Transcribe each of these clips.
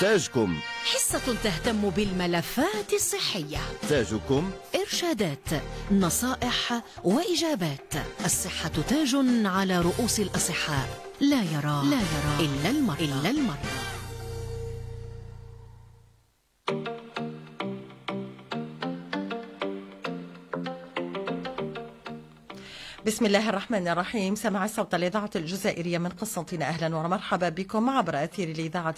تاجكم حصة تهتم بالملفات الصحية تاجكم إرشادات نصائح وإجابات الصحة تاج على رؤوس الأصحاء لا يرى لا يرى إلا المرأة إلا المرء بسم الله الرحمن الرحيم سمع صوت الإذاعة الجزائرية من قسنطينة أهلا ومرحبا بكم عبر أثير الإذاعة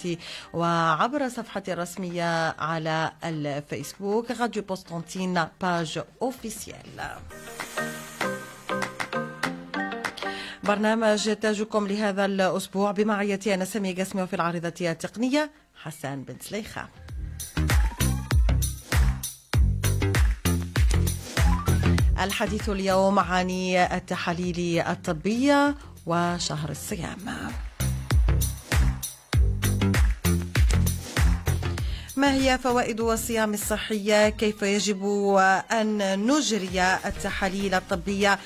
وعبر صفحتي الرسمية على الفيسبوك راديو بوستنطين باج أوفيسيال برنامج تاجكم لهذا الأسبوع بمعية أنا سامية قسمي وفي العارضة التقنية حسان بن سليخة الحديث اليوم عن التحاليل الطبية وشهر الصيام ما هي فوائد الصيام الصحية كيف يجب أن نجري التحاليل الطبية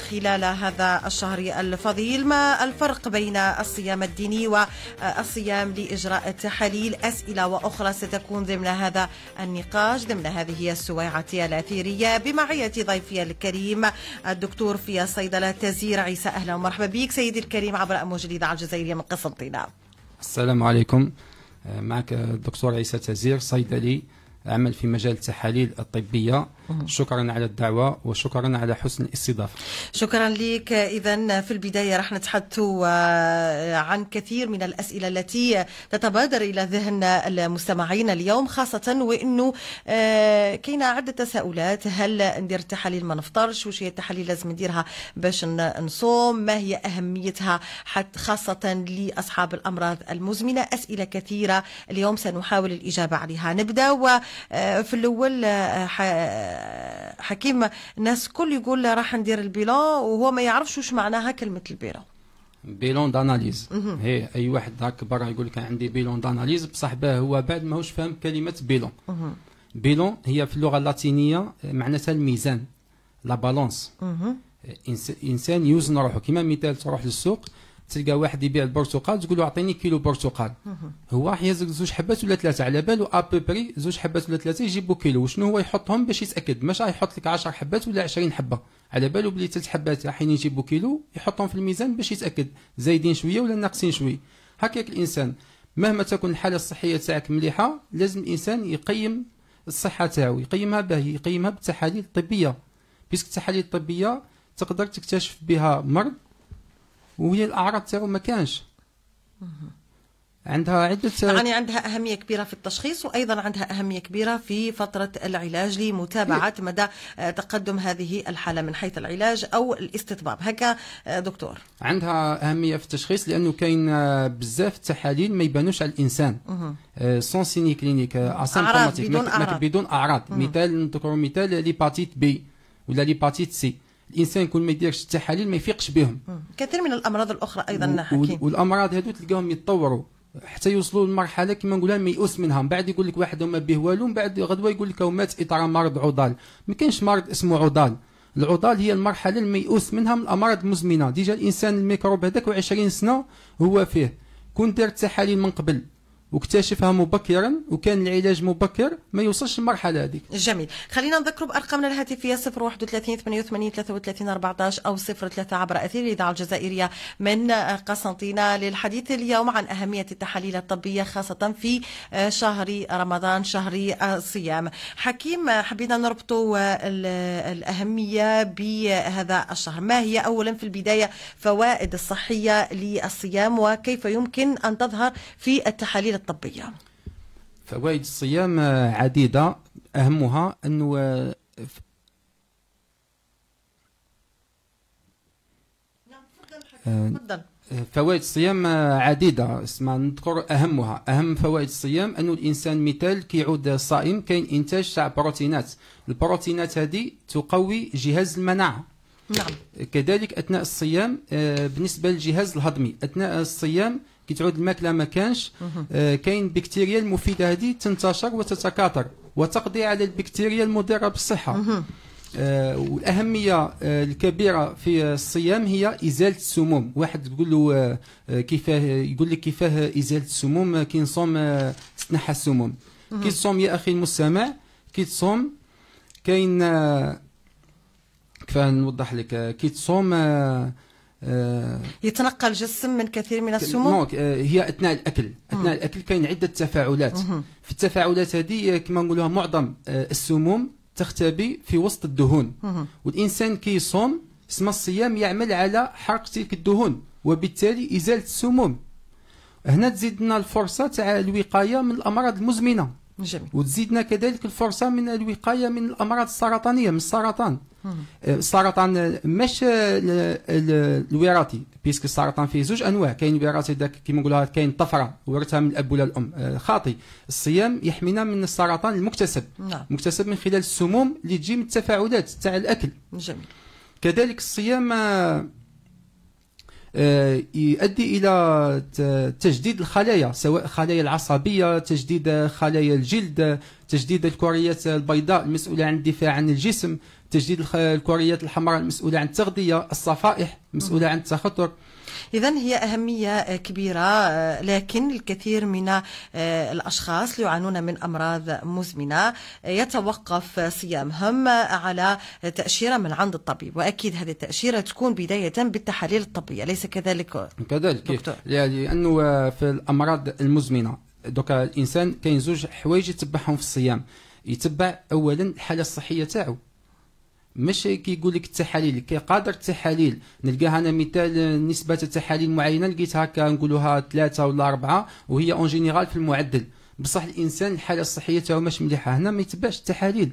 خلال هذا الشهر الفضيل ما الفرق بين الصيام الديني والصيام لإجراء التحاليل أسئلة وأخرى ستكون ضمن هذا النقاش ضمن هذه السويعة الأثيرية بمعية ضيفي الكريم الدكتور في صيدلة تزير عيسى أهلا ومرحبا بك سيدي الكريم عبر أموج الإذاعة الجزائرية من قسنطينة السلام عليكم معك الدكتور عيسى تزير صيدلي عمل في مجال التحاليل الطبية شكرا على الدعوة وشكرا على حسن الاستضافة شكرا لك إذا في البداية راح نتحدث آه، عن كثير من الأسئلة التي تتبادر إلى ذهن المستمعين اليوم خاصة وإنه آه، كاين عدة تساؤلات هل ندير التحاليل ما نفطرش وش هي التحاليل لازم نديرها باش نصوم ما هي أهميتها حتى خاصة لأصحاب الأمراض المزمنة أسئلة كثيرة اليوم سنحاول الإجابة عليها نبدأ آه، في الاول آه، آه، حكيم الناس الكل يقول راح ندير البيلون وهو ما يعرفش واش معناها كلمه البيلون بيلون داناليز هي اي واحد هاك برا يقول لك عندي بيلون داناليز بصح باه هو بعد ماهوش فاهم كلمه بيلون بيلون هي في اللغه اللاتينيه معناتها الميزان لا بالونس انسان يوزن روحه كيما مثال تروح للسوق تلقى واحد يبيع البرتقال تقول له اعطيني كيلو برتقال هو راح يزرق زوج حبات ولا ثلاثه على باله ابوبري زوج حبات ولا ثلاثه يجيبوا كيلو وشنو هو يحطهم باش يتاكد ماشي راح يحط لك 10 حبات ولا 20 حبه على باله بلي ثلاث حبات رايحين يجيبوا كيلو يحطهم في الميزان باش يتاكد زايدين شويه ولا ناقصين شويه هكاك الانسان مهما تكون الحاله الصحيه تاعك مليحه لازم الانسان يقيم الصحه تاعو يقيمها به يقيمها بالتحاليل الطبيه بيسك التحاليل الطبيه تقدر تكتشف بها مرض وهي الاعراض تاعو ما كانش عندها عدة يعني عندها أهمية كبيرة في التشخيص وأيضا عندها أهمية كبيرة في فترة العلاج لمتابعة مدى آه، تقدم هذه الحالة من حيث العلاج أو الاستطباب هكا آه، دكتور عندها أهمية في التشخيص لأنه كاين آه، بزاف التحاليل ما يبانوش على الإنسان سون سيني كلينيك أعراض بدون أعراض بدون أعراض مثال نذكر مثال ليباتيت بي ولا ليباتيت سي الانسان يكون ما يديرش التحاليل ما يفيقش بهم كثير من الامراض الاخرى ايضا و... والامراض هذو تلقاهم يتطوروا حتى يوصلوا لمرحله كما نقولها ميؤوس منها من بعد يقول لك واحد وما به والو من بعد غدوه يقول لك مات اطار مرض عضال ما كانش مرض اسمه عضال العضال هي المرحله الميؤوس منها من الامراض المزمنه ديجا الانسان الميكروب هذاك و20 سنه هو فيه كون دار التحاليل من قبل واكتشفها مبكرا وكان العلاج مبكر ما يوصلش للمرحله هذيك جميل خلينا نذكروا بارقامنا الهاتفيه 031 88 33 14 او 03 عبر اثير الاذاعه الجزائريه من قسنطينه للحديث اليوم عن اهميه التحاليل الطبيه خاصه في آه، شهر رمضان شهر الصيام آه، حكيم آه، حبينا نربطوا الاهميه بهذا الشهر ما هي اولا في البدايه فوائد الصحيه للصيام وكيف يمكن ان تظهر في التحاليل الطبيه فوائد الصيام آه، عديده اهمها انه آه، نعم، تفضل آه، فوائد الصيام عديده اسمع نذكر اهمها اهم فوائد الصيام انه الانسان مثال كيعود صائم كاين انتاج تاع بروتينات البروتينات هذه تقوي جهاز المناعه نعم كذلك اثناء الصيام بالنسبه للجهاز الهضمي اثناء الصيام كي تعود الماكله ما كانش آه، كاين بكتيريا المفيده هذه تنتشر وتتكاثر وتقضي على البكتيريا المضره بالصحه آه، والاهميه آه، الكبيره في الصيام هي ازاله السموم واحد تقول له كيفاه يقول لك كيفاه ازاله السموم كي نصوم تتنحى السموم كي تصوم يا اخي المستمع كي تصوم كاين كيف نوضح لك كي تصوم آه، يتنقل الجسم من كثير من السموم آه، هي اثناء الاكل اثناء الاكل كاين عده تفاعلات في التفاعلات هذه آه، كما نقولوها معظم السموم تختبي في وسط الدهون والانسان كيصوم اسم الصيام يعمل على حرق تلك الدهون وبالتالي ازاله السموم هنا تزيدنا الفرصه تاع الوقايه من الامراض المزمنه جميل. وتزيدنا كذلك الفرصه من الوقايه من الامراض السرطانيه من السرطان السرطان مش الوراثي بيسك السرطان فيه زوج انواع كاين وراثي داك كيما نقولوها كاين طفره ورثها من الاب ولا الام خاطي الصيام يحمينا من السرطان المكتسب نعم. مكتسب من خلال السموم اللي تجي من التفاعلات تاع الاكل جميل كذلك الصيام يؤدي الى تجديد الخلايا سواء الخلايا العصبيه تجديد خلايا الجلد تجديد الكريات البيضاء المسؤوله عن الدفاع عن الجسم تجديد الكريات الحمراء المسؤولة عن التغذية الصفائح المسؤولة عن التخطر إذا هي أهمية كبيرة آه، لكن الكثير من آه، الأشخاص يعانون من أمراض مزمنة آه، يتوقف صيامهم على تأشيرة من عند الطبيب وأكيد هذه التأشيرة تكون بداية بالتحاليل الطبية ليس كذلك كذلك دكتور. يعني لأنه في الأمراض المزمنة دوكا الإنسان كاين زوج حوايج يتبعهم في الصيام يتبع أولا الحالة الصحية تاعو ماشي كيقول لك التحاليل قادر التحاليل نلقاها انا مثال نسبه التحاليل معينه لقيت هكا نقولوها ثلاثه ولا اربعه وهي اون جينيرال في المعدل بصح الانسان الحاله الصحيه تاعو ماشي مليحه هنا ما يتبعش التحاليل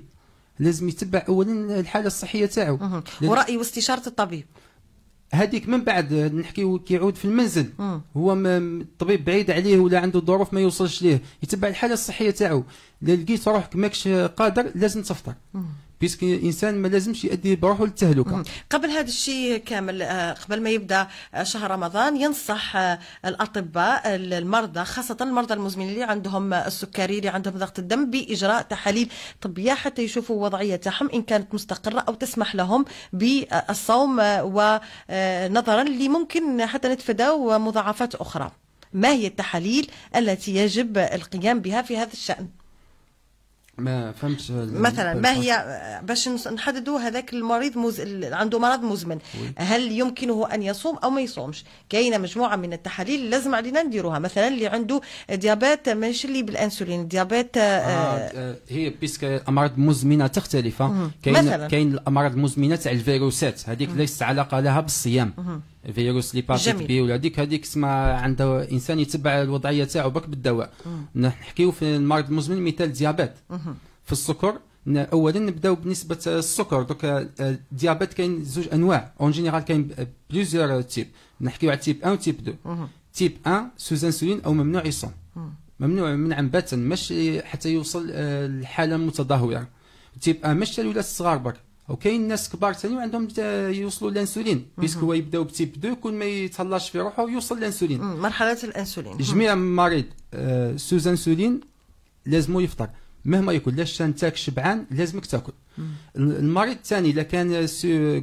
لازم يتبع اولا الحاله الصحيه تاعو وراي واستشاره الطبيب هذيك من بعد نحكي كيعود في المنزل مم. هو الطبيب بعيد عليه ولا عنده ظروف ما يوصلش ليه يتبع الحاله الصحيه تاعو لقيت روحك ماكش قادر لازم تفطر مم. بيسك الانسان ما لازمش يؤدي بروحه للتهلكه قبل هذا الشيء كامل آه، قبل ما يبدا آه، شهر رمضان ينصح آه، الاطباء المرضى خاصه المرضى المزمنين اللي عندهم السكري اللي عندهم ضغط الدم باجراء تحاليل طبيه حتى يشوفوا وضعيه تاعهم ان كانت مستقره او تسمح لهم بالصوم ونظرا لممكن حتى نتفاداو مضاعفات اخرى ما هي التحاليل التي يجب القيام بها في هذا الشان ما فهمتش مثلا ما هي باش نحددوا هذاك المريض مز... عنده مرض مزمن هل يمكنه ان يصوم او ما يصومش كاينه مجموعه من التحاليل لازم علينا نديروها مثلا اللي عنده ديابات ماشي اللي بالانسولين ديابات آه،, آه آه هي بيسك امراض مزمنه تختلف كاين كاين الامراض المزمنه تاع الفيروسات هذيك ليست علاقه لها بالصيام مم. فيروس ليباتيت بي ولا هذيك هذيك اسمها عنده انسان يتبع الوضعيه تاعو برك بالدواء نحكيو في المرض المزمن مثال ديابيت في السكر اولا نبداو بنسبه السكر دوك الديابيت آه، كاين زوج انواع اون جينيرال كاين بليزيور تيب نحكيو على تيب 1 وتيب 2 تيب 1 سوز انسولين او ممنوع يصوم ممنوع منعا باتا مش حتى يوصل الحاله آه، المتدهوره تيب 1 مش الولاد الصغار برك وكاين ناس كبار ثاني وعندهم يوصلوا للانسولين بيسكو هو يبداو بتيب 2 كون ما يتهلاش في روحه يوصل للانسولين مرحله الانسولين جميع مريض آه، سوز انسولين لازمو يفطر مهما يكون لاش تاك شبعان لازمك تاكل المريض الثاني الا كان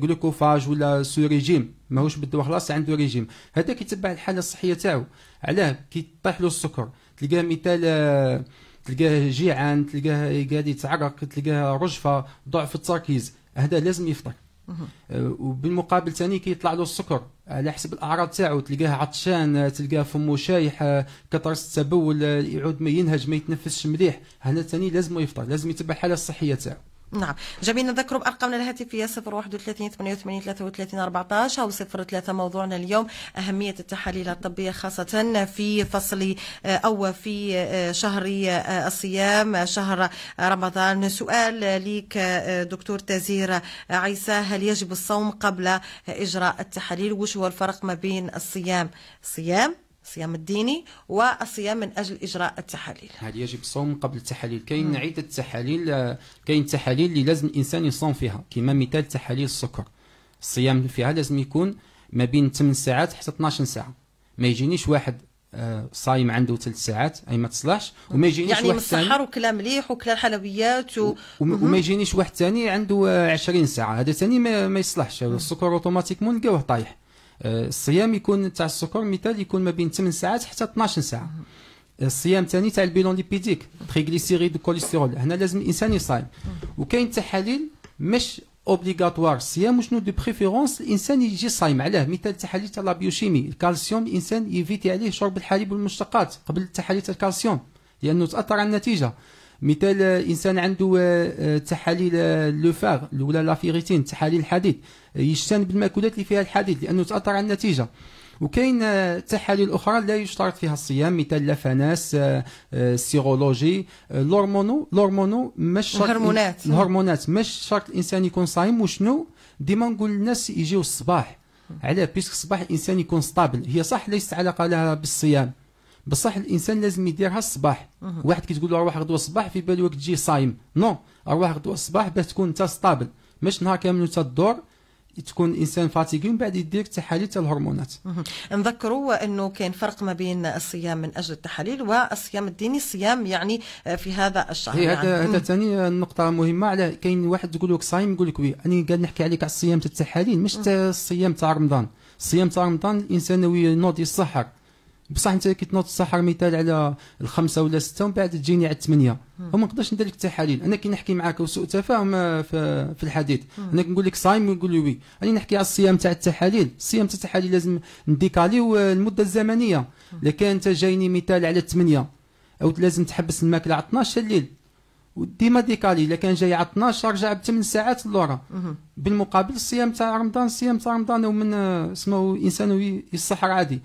جلوكوفاج ولا سو ريجيم ماهوش بدو خلاص عنده ريجيم هذا كيتبع الحاله الصحيه تاعو علاه كيطيح له السكر تلقاه مثال آه، تلقاه جيعان تلقاه قاعد يتعرق تلقاه رجفه ضعف التركيز هذا لازم يفطر أه، وبالمقابل ثاني كيطلع له السكر على حسب الاعراض تاعو تلقاه عطشان أه، تلقاه فمو شايح أه، كترس التبول يعود ما ينهج ما يتنفسش مليح هنا ثاني لازم يفطر لازم يتبع الحاله الصحيه تاعو نعم جميل نذكر أرقامنا الهاتفية 031 88 33 14 أو 03 موضوعنا اليوم أهمية التحاليل الطبية خاصة في فصل آه، أو في آه، شهر آه، الصيام شهر رمضان سؤال ليك دكتور تزير عيسى هل يجب الصوم قبل إجراء التحاليل وش هو الفرق ما بين الصيام صيام الصيام الديني والصيام من اجل اجراء التحاليل هذه يجب الصوم قبل التحاليل كاين عده تحاليل آه، كاين تحاليل اللي لازم الانسان يصوم فيها كما مثال تحاليل السكر الصيام فيها لازم يكون ما بين 8 ساعات حتى 12 ساعه ما يجينيش واحد آه، صايم عنده ثلاث ساعات اي ما تصلحش وما يجينيش يعني واحد مسحر وكلا مليح وكلا الحلويات و... وما يجينيش واحد ثاني عنده 20 ساعه هذا ثاني ما, ما يصلحش السكر اوتوماتيكمون نلقاوه طايح آه، الصيام يكون تاع السكر مثال يكون ما بين 8 ساعات حتى 12 ساعه الصيام الثاني تاع البيلون ليبيديك تريغليسيريد كوليسترول هنا لازم الانسان يصايم وكاين تحاليل مش اوبليغاتوار الصيام وشنو دو بريفيرونس الانسان يجي صايم عليه مثال تحاليل تاع لابيوشيمي الكالسيوم الانسان يفيتي عليه شرب الحليب والمشتقات قبل التحاليل تاع الكالسيوم لانه تاثر على النتيجه مثال آه، انسان عنده آه، آه، تحاليل لوفاغ ولا لافيريتين تحاليل الحديد يجتنب الماكولات اللي فيها الحديد لانه تاثر على النتيجه وكاين تحاليل اخرى لا يشترط فيها الصيام مثل لافاناس السيرولوجي لورمونو لورمونو مش شرط الهرمونات الهرمونات مش شرط الانسان يكون صايم وشنو ديما نقول للناس يجيو الصباح علاه بيسك الصباح الانسان يكون ستابل هي صح ليست علاقه لها بالصيام بصح الانسان لازم يديرها الصباح واحد تقول له اروح غدوه الصباح في بالو تجي صايم نو اروح غدوه الصباح باش تكون انت ستابل مش نهار كامل وانت الدور تكون الانسان فاتيكي ومن بعد يدير تحاليل تاع الهرمونات نذكروا انه كان فرق ما بين الصيام من اجل التحاليل والصيام الديني الصيام يعني في هذا الشهر يعني هذا نعم. هذا ثاني نقطه مهمه على كاين واحد تقول لك صايم يقول لك وي انا قال نحكي عليك على الصيام تاع التحاليل مش الصيام تاع رمضان الصيام تاع رمضان الانسان ينوض يسحر بصح انت كي تنوض الصحه مثال على الخمسه ولا سته ومن بعد تجيني على الثمانيه وما نقدرش ندير لك التحاليل انا كي نحكي معاك وسوء تفاهم في, في الحديث انا كنقول لك صايم ويقول لي وي انا نحكي على الصيام تاع التحاليل الصيام تاع التحاليل لازم نديكاليو المده الزمنيه لكن انت جايني مثال على الثمانيه او لازم تحبس الماكله على 12 الليل وديما ديكالي الا كان جاي على 12 رجع ب 8 ساعات لورا بالمقابل الصيام تاع رمضان الصيام تاع رمضان ومن آه، اسمه انسان يصحر عادي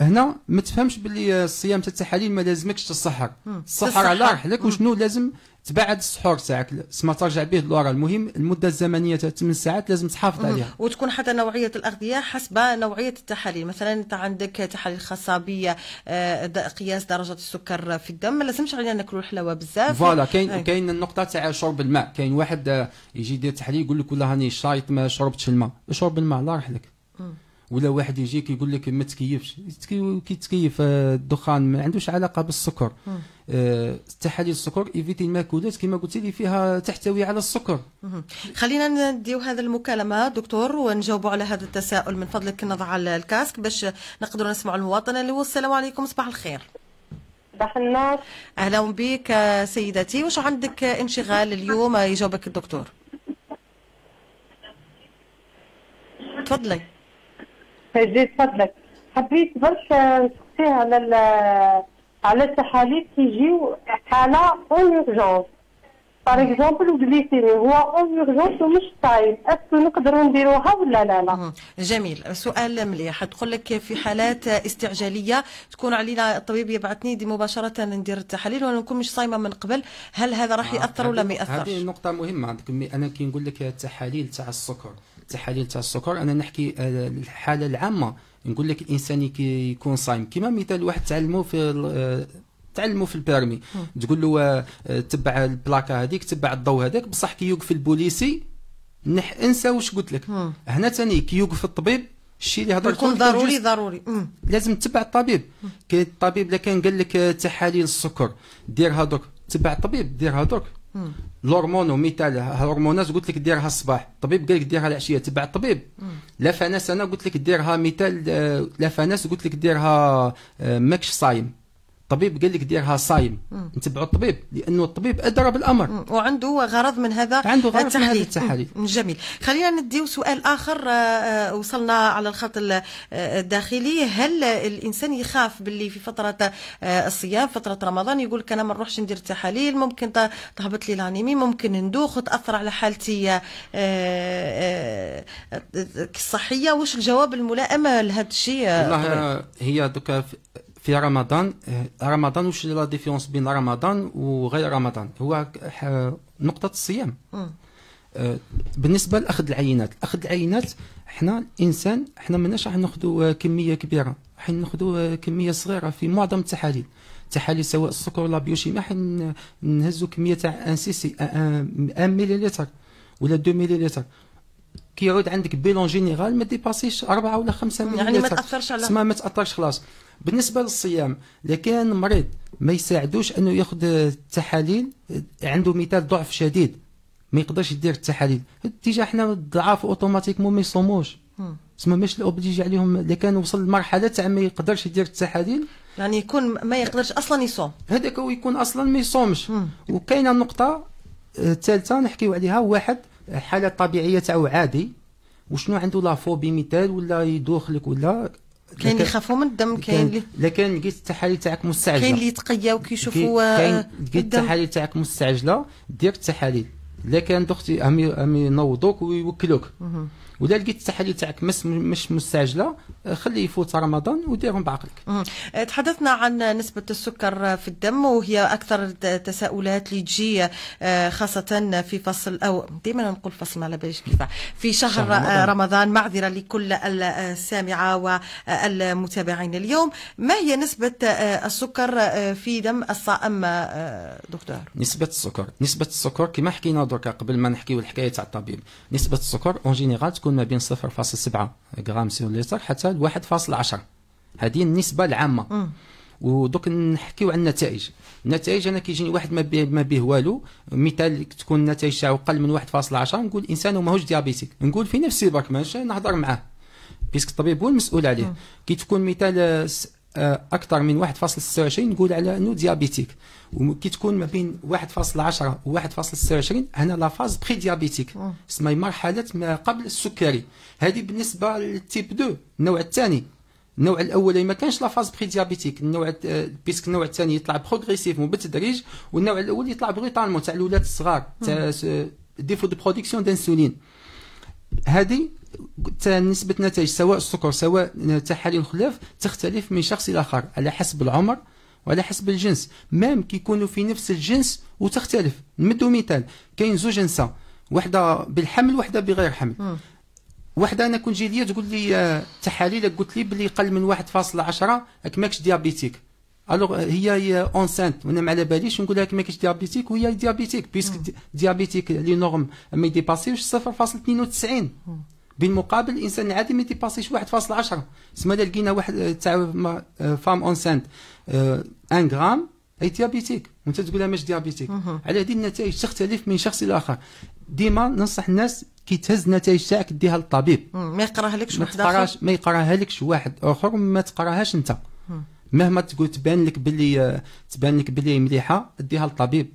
هنا ما تفهمش باللي الصيام حتى التحاليل ما لازمكش تسحر السحر على رحلك وشنو لازم تبعد السحور تاعك سما ترجع به لورا المهم المده الزمنيه تاع 8 ساعات لازم تحافظ عليها وتكون حتى نوعيه الاغذيه حسب نوعيه التحاليل مثلا انت عندك تحاليل خاصه آه، قياس درجه السكر في الدم ما لازمش علينا ناكلوا الحلاوه بزاف فوالا كاين كاين النقطه تاع شرب الماء كاين واحد يجي يدير تحليل يقول لك والله هاني شايط ما شربتش الماء شرب الماء الله يرحلك ولا واحد يجي كيقول لك ما تكيفش كيتكيف آه، الدخان ما عندوش علاقه بالسكر آه، تحاليل السكر ايفيتي الماكولات كما قلتي لي فيها تحتوي على السكر خلينا نديو هذه المكالمه دكتور ونجاوبوا على هذا التساؤل من فضلك نضع الكاسك باش نقدروا نسمعوا المواطن اللي هو السلام عليكم صباح الخير صباح النور اهلا بك سيدتي واش عندك انشغال اليوم يجاوبك الدكتور تفضلي فجيت فضلك حبيت برشا نسقسيها على على التحاليل يجيو حالة اون اورجونس باغ اكزومبل الجليسيمي هو اون اورجونس ومش طايب اسكو نقدروا نديروها ولا لا لا جميل سؤال مليح تقول لك في حالات استعجاليه تكون علينا الطبيب يبعثني دي مباشره ندير التحاليل وانا نكون مش صايمه من قبل هل هذا راح آه، ياثر ولا ما ياثرش هذه نقطه مهمه عندك انا كي نقول لك التحاليل تاع السكر التحاليل تاع السكر انا نحكي آه، الحاله العامه نقول لك الانسان يكون صايم كيما مثال واحد تعلمه في آه، تعلموا في البيرمي تقول له آه، تبع البلاكه هذيك تبع الضوء هذاك بصح كي يوقف البوليسي نح انسى واش قلت لك هنا ثاني كي يوقف الطبيب الشيء اللي هضرت يكون ضروري ضروري لازم تتبع الطبيب كي الطبيب لكان قال لك تحاليل السكر دير هذوك تبع الطبيب دير هذوك الهرمون ومثال هرمونات قلت لك ديرها الصباح طبيب قال لك ديرها العشيه تبع الطبيب لافاناس انا قلت لك ديرها مثال آه، لافاناس قلت لك ديرها آه، ماكش صايم الطبيب قال لك ديرها صايم نتبعوا الطبيب لانه الطبيب ادرى بالامر وعنده غرض من هذا عنده غرض التحليل. من هذا التحاليل جميل خلينا نديو سؤال اخر آه، آه، وصلنا على الخط آه، الداخلي هل الانسان يخاف باللي في فتره الصيام فتره رمضان يقول لك انا ما نروحش ندير التحاليل ممكن تهبط لي الانيمي ممكن ندوخ وتاثر على حالتي الصحيه واش الجواب الملائم لهذا الشيء والله هي دوكا في رمضان رمضان وش لا ديفيرونس بين رمضان وغير رمضان هو نقطة الصيام eh, بالنسبة لأخذ العينات أخذ العينات حنا الإنسان حنا ماناش راح ناخذوا eh, كمية كبيرة حين ناخذوا eh, كمية صغيرة في معظم التحاليل التحاليل سواء السكر ولا بيوشيما حين نهزوا كمية تاع ان سي سي 1 مليلتر ولا 2 مليلتر كيعود عندك بيلون جينيرال ما ديباسيش أربعة ولا خمسة يعني ما تأثرش على ما تأثرش خلاص بالنسبة للصيام إذا كان مريض ما يساعدوش أنه ياخذ التحاليل عنده مثال ضعف شديد ما يقدرش يدير التحاليل تيجي حنا الضعاف اوتوماتيكمون ما يصوموش تسمى ماشي الاوبليجي عليهم إذا كان وصل لمرحله تاع ما يقدرش يدير التحاليل يعني يكون ما يقدرش اصلا يصوم هذاك هو يكون اصلا ما يصومش وكاينه نقطه الثالثه آه، نحكيو عليها واحد حاله طبيعيه أو عادي وشنو عنده لا فوبي مثال ولا يدوخ لك ولا كاين اللي يخافوا من الدم كاين اللي لا كان لقيت التحاليل تاعك مستعجله كاين اللي يتقيا وكيشوفوا كاين لقيت التحاليل تاعك مستعجله دير التحاليل لا كان اختي هم هم ينوضوك ويوكلوك ولا لقيت التحاليل تاعك مش مستعجله آه، خليه يفوت رمضان وديرهم بعقلك آه، تحدثنا عن نسبه السكر في الدم وهي اكثر التساؤلات اللي تجي آه، خاصه في فصل او ديما نقول فصل ما على باليش كيف في شهر, شهر رمضان. رمضان معذره لكل السامعه والمتابعين اليوم ما هي نسبه السكر في دم الصائم دكتور نسبه السكر نسبه السكر كما حكينا دركا قبل ما نحكيو الحكايه تاع الطبيب نسبه السكر اون جينيرال تكون تكون ما بين 0.7 غرام سير لتر حتى 1.10 هذه النسبه العامه ودوك نحكيو على النتائج النتائج انا كيجيني واحد ما به والو مثال تكون النتائج تاعو اقل من 1.10 نقول انسان ماهوش ديابيتيك نقول في نفسي برك ماشي نهضر معاه بيسك الطبيب هو المسؤول عليه كي تكون مثال آه، اكثر من 1.26 نقول على انه ديابيتيك وكي تكون ما بين 1.10 و 1.26 هنا لا فاز بري ديابيتيك اسمها مرحله ما قبل السكري هذه بالنسبه للتيب 2 النوع الثاني النوع الاول ما كانش لا فاز بري ديابيتيك النوع بيسك النوع الثاني يطلع بروغريسيفمون بالتدريج والنوع الاول يطلع بروتالمون تاع الاولاد الصغار تاع ديفو دو برودكسيون دانسولين هذه نسبة نتائج سواء السكر سواء تحاليل الخلاف تختلف من شخص إلى آخر على حسب العمر وعلى حسب الجنس مام كيكونوا في نفس الجنس وتختلف نمدو مثال كاين زوج نساء واحدة بالحمل وحده بغير حمل وحده واحدة أنا كنت جيليه تقول لي آه، تحاليلك قلت لي بلي قل من 1.10 راك ماكش ديابيتيك الوغ هي هي سانت وانا ما على باليش نقول لك ماكش ديابيتيك وهي ديابيتيك بيسك ديابيتيك لي نورم ما يديباسيوش 0.92 بالمقابل الانسان العادي ما يديباسيش 1.10 سما لقينا واحد آه، تاع آه، فام اون سانت 1 آه، غرام اي ديابيتيك وانت تقول لها ديابيتيك على هذه النتائج تختلف من شخص لاخر ديما ننصح الناس كي تهز النتائج تاعك ديها للطبيب ما يقراها لكش واحد اخر ما يقراها لكش واحد اخر ما تقراهاش انت مهما تقول تبان لك باللي تبان لك باللي مليحه ديها للطبيب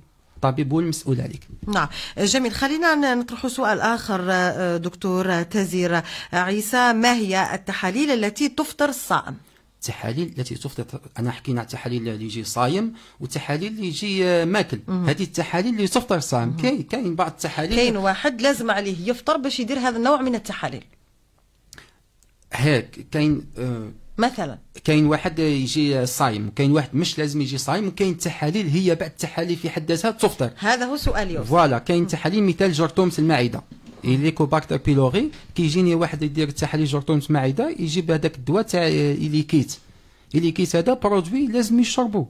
الطبيب المسؤول عليك نعم جميل خلينا نطرح سؤال آخر آه، دكتور تزير عيسى ما هي التحاليل التي تفطر الصائم التحاليل التي تفطر انا حكينا التحاليل اللي يجي صايم والتحاليل اللي يجي آه، ماكل هذه التحاليل اللي تفطر صائم كاين كاين بعض التحاليل كاين واحد لازم عليه يفطر باش يدير هذا النوع من التحاليل هيك كاين آه مثلا كاين واحد يجي صايم وكاين واحد مش لازم يجي صايم وكاين تحاليل هي بعد التحاليل في حد ذاتها تفطر هذا هو سؤالي يوسف فوالا كاين تحاليل مثال جرثومه المعده باكتر بيلوري كيجيني واحد يدير تحاليل جرثومه المعده يجيب هذاك الدواء تاع اليكيت اليكيت هذا برودوي لازم يشربو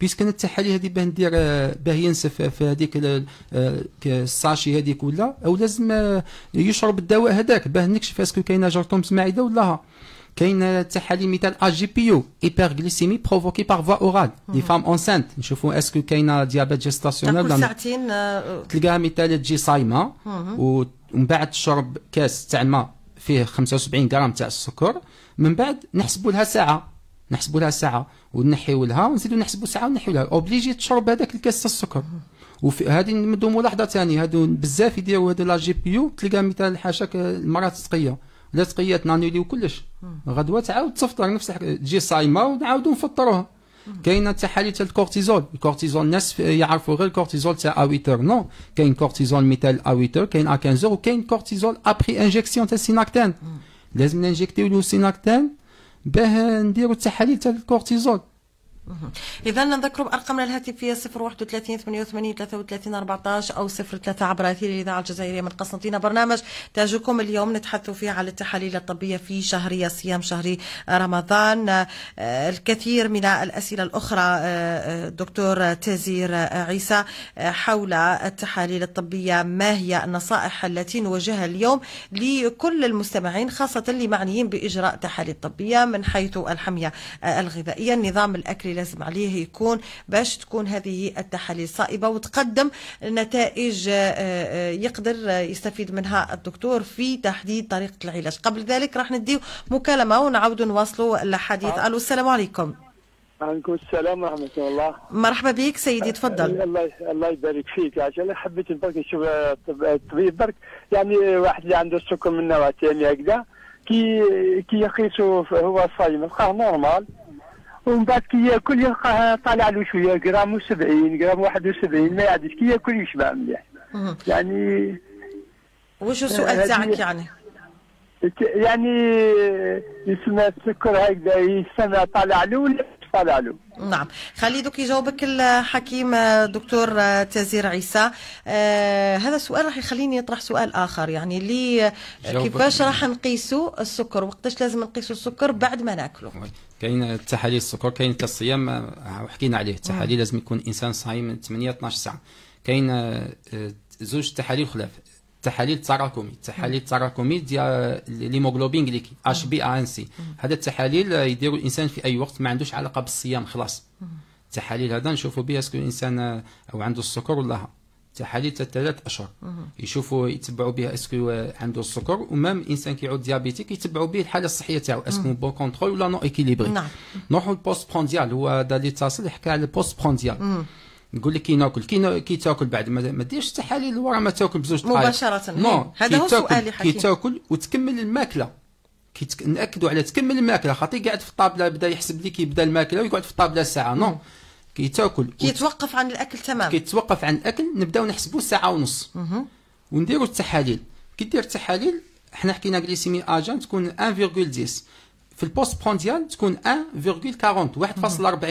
بيسك انا التحاليل هذه باه ندير باه ينسف في هذيك الساشي هذيك ولا او لازم يشرب الدواء هذاك باه نكشف اسكو كاينه جرثومه المعده ولا ها كاين تحاليل مثال ا جي بي يو ايبرغليسيمي بروفوكي باغ فوا اورال لي فام اونسانت نشوفوا اسكو كاينه ديابيت جيستاسيونيل كل ساعتين آه، آه. تلقاها مثال تجي صايمه ومن بعد تشرب كاس تاع الماء فيه 75 غرام تاع السكر من بعد نحسبوا لها ساعه نحسبوا لها ساعه ونحيوا لها ونزيدو نحسبوا ساعه ونحيوا لها اوبليجي تشرب هذاك الكاس تاع السكر وفي هذه ملاحظه ثانيه هادو بزاف يديروا هادو لا جي بي يو تلقى مثال حاشاك المراه تسقيه لا تقيات نانولي وكلش غدوه تعاود تفطر نفس تجي صايمه ونعاودوا نفطروها كاينه تحاليل تاع الكورتيزول الكورتيزول الناس يعرفوا غير الكورتيزول تاع اويتر نو كاين كورتيزول ميتال اويتر كاين ا 15 وكاين كورتيزول ابري انجيكسيون تاع سيناكتان لازم ننجكتيو له سيناكتان باه نديروا التحاليل تاع الكورتيزول اذا نذكر بارقام الهاتفية هي 031 88 33 14 او 03 عبر اثير الاذاعه الجزائريه من قسنطينه برنامج تاجكم اليوم نتحدث فيه على التحاليل الطبيه في شهريه صيام شهر رمضان آه، الكثير من الاسئله الاخرى آه، آه، دكتور تازير عيسى حول التحاليل الطبيه ما هي النصائح التي نوجهها اليوم لكل المستمعين خاصه معنيين باجراء تحاليل طبيه من حيث الحميه الغذائيه النظام الاكل اللي لازم عليه يكون باش تكون هذه التحاليل صائبه وتقدم نتائج آه، آه، يقدر يستفيد منها الدكتور في تحديد طريقه العلاج قبل ذلك راح نديو مكالمه ونعاودوا نواصلوا الحديث الو السلام عليكم عليكم السلام ورحمة الله مرحبا بك سيدي تفضل آه، الله الله يبارك فيك عشان حبيت برك نشوف الطبيب برك يعني واحد اللي عنده السكر من نوع ثاني هكذا كي كي يقيسوا هو صايم لقاه نورمال ومن بعد كي ياكل يلقاه طالع له شويه غرام و70 غرام 71 ما يعديش كي ياكل يشبع مليح يعني وش السؤال تاعك يعني؟ يعني يعني يسمع السكر هكذا يسمع طالع له ولا طالع له نعم دوك يجاوبك الحكيم دكتور تزير عيسى آه هذا السؤال راح يخليني نطرح سؤال اخر يعني لي كيفاش راح نقيسوا السكر وقتاش لازم نقيسوا السكر بعد ما ناكله كاين التحاليل السكر كاين الصيام آه، وحكينا عليه التحاليل لازم يكون الانسان صايم من 8 ل 12 ساعه كاين آه، آه، زوج تحاليل خلاف التحاليل التراكمي التحاليل التراكمي ديال الهيموغلوبين غليكي اش بي ان سي هذا التحاليل يديروا الانسان في اي وقت ما عندوش علاقه بالصيام خلاص التحاليل هذا نشوفوا به اسكو الانسان او عنده السكر ولا تحاليل ثلاث اشهر يشوفوا يتبعوا بها اسكو عنده السكر ومام الانسان كيعود ديابيتيك يتبعوا به الحاله الصحيه تاعو اسكو بون كونترول ولا نو ايكيليبري نعم نروحوا البوست برونديال هو هذا اللي اتصل حكى على البوست برونديال نقول لك كي ناكل كي, كي تاكل بعد ما ديرش التحاليل ورا ما تاكل بزوج دقائق مباشره نو هذا هو سؤالي حكي كي تاكل وتكمل الماكله كي تك... ناكدوا على تكمل الماكله خاطر قاعد في الطابله بدا يحسب لي كيبدا الماكله ويقعد في الطابله ساعه نو كيتاكل كيتوقف عن الاكل تماما كيتوقف عن الاكل نبداو نحسبوا ساعه ونص ونديروا التحاليل كي دير التحاليل حنا حكينا غليسيمي اجان تكون 1.10 في البوست برونديال تكون 1.40 1.40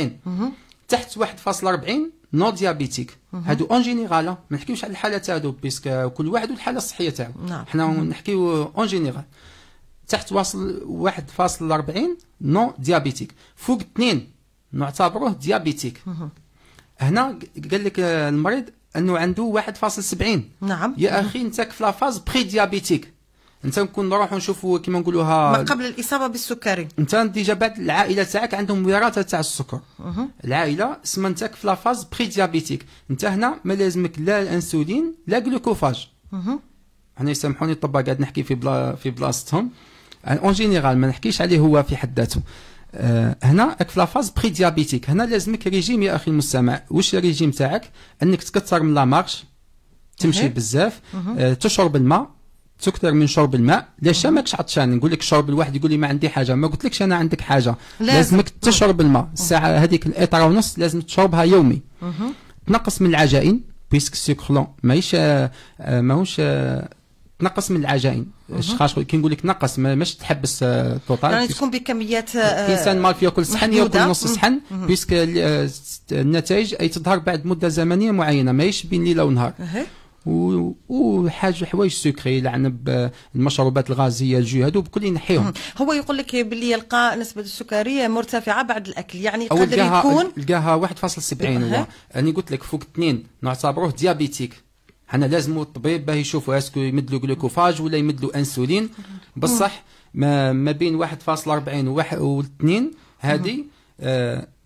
تحت 1.40 نو ديابيتيك هادو اون آه، جينيرال ما نحكيوش على الحالات هادو بيسك كل واحد والحاله الصحيه تاعو نعم. حنا نحكيو اون جينيرال تحت واصل 1.40 نو ديابيتيك فوق 2 نعتبروه ديابيتيك هنا قال لك المريض انه عنده 1.70 نعم يا اخي انت في لافاز بري ديابيتيك انت نكون نروحوا نشوفوا كما نقولوها ما قبل الاصابه بالسكري انت ديجا بعد العائله تاعك عندهم وراثه تاع السكر مه. العائله سما انت في لافاز بري ديابيتيك انت هنا ما لازمك لا الانسولين لا جلوكوفاج هنا يسامحوني الطباء قاعد نحكي في بلا في بلاصتهم اون جينيرال ما نحكيش عليه هو في حد ذاته آه، هنا راك في لافاز بري ديابيتيك هنا لازمك ريجيم يا اخي المستمع واش الريجيم تاعك انك تكثر من لا مارش تمشي بزاف آه، تشرب الماء تكثر من شرب الماء ليش ماكش عطشان نقول لك شرب الواحد يقول لي ما عندي حاجه ما قلت لكش انا عندك حاجه لازم. لازمك تشرب الماء الساعه هذيك الاطره ونص لازم تشربها يومي تنقص من العجائن بيسك سيكرلون ماهيش آه، ماهوش تنقص من العجائن الشخاش كي نقول لك نقص ماش تحبس توتال يعني تكون بكميات آه، الانسان مال ياكل صحن ياكل نص صحن بيسك آه، النتائج اي تظهر بعد مده زمنيه معينه ماهيش بين ليله ونهار وحاجه حوايج سكري العنب آه، المشروبات الغازيه الجو هادو بكل ينحيهم هو يقول لك باللي يلقى نسبه السكريه مرتفعه بعد الاكل يعني يقدر يكون لقاها 1.70 هو انا قلت لك فوق اثنين نعتبروه ديابيتيك حنا لازم الطبيب باه يشوفوا اسكو يمد له جلوكوفاج ولا يمد له انسولين بصح ما, ما بين 1.40 و2 هذه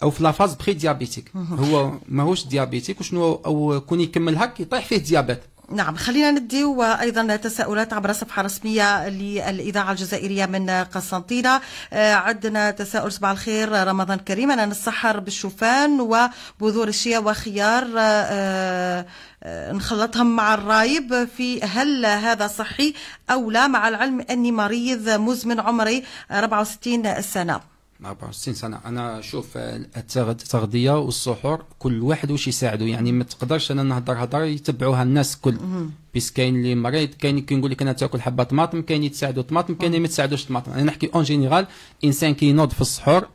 او في لافاز بري ديابيتيك هو ماهوش ديابيتيك وشنو او كون يكمل هك يطيح فيه ديابيت نعم خلينا نديو ايضا تساؤلات عبر صفحه رسميه للاذاعه الجزائريه من قسنطينه آه، عندنا تساؤل صباح الخير رمضان كريم انا نسحر بالشوفان وبذور الشيا وخيار آه، آه، آه، نخلطهم مع الرايب في هل هذا صحي أو لا مع العلم أني مريض مزمن عمري 64 سنة 64 سنة أنا شوف التغذية والسحور كل واحد واش يساعده يعني ما تقدرش أنا نهضر هضر يتبعوها الناس كل بس كاين اللي مريض كاين كي نقول لك انا تاكل حبه طماطم كاين اللي تساعدو طماطم كاين اللي ما تساعدوش طماطم انا نحكي اون جينيرال انسان كينوض في السحور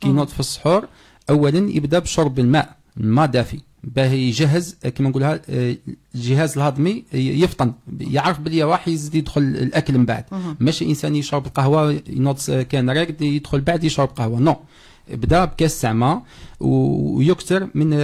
كينوض في السحور اولا يبدا بشرب الماء الماء دافي باه يجهز كما نقولها الجهاز آه، الهضمي يفطن يعرف بلي راح يزيد يدخل الاكل من بعد ماشي انسان يشرب القهوه ينوض كان راقد يدخل بعد يشرب قهوه نو بدا بكاس سعماء ويكثر من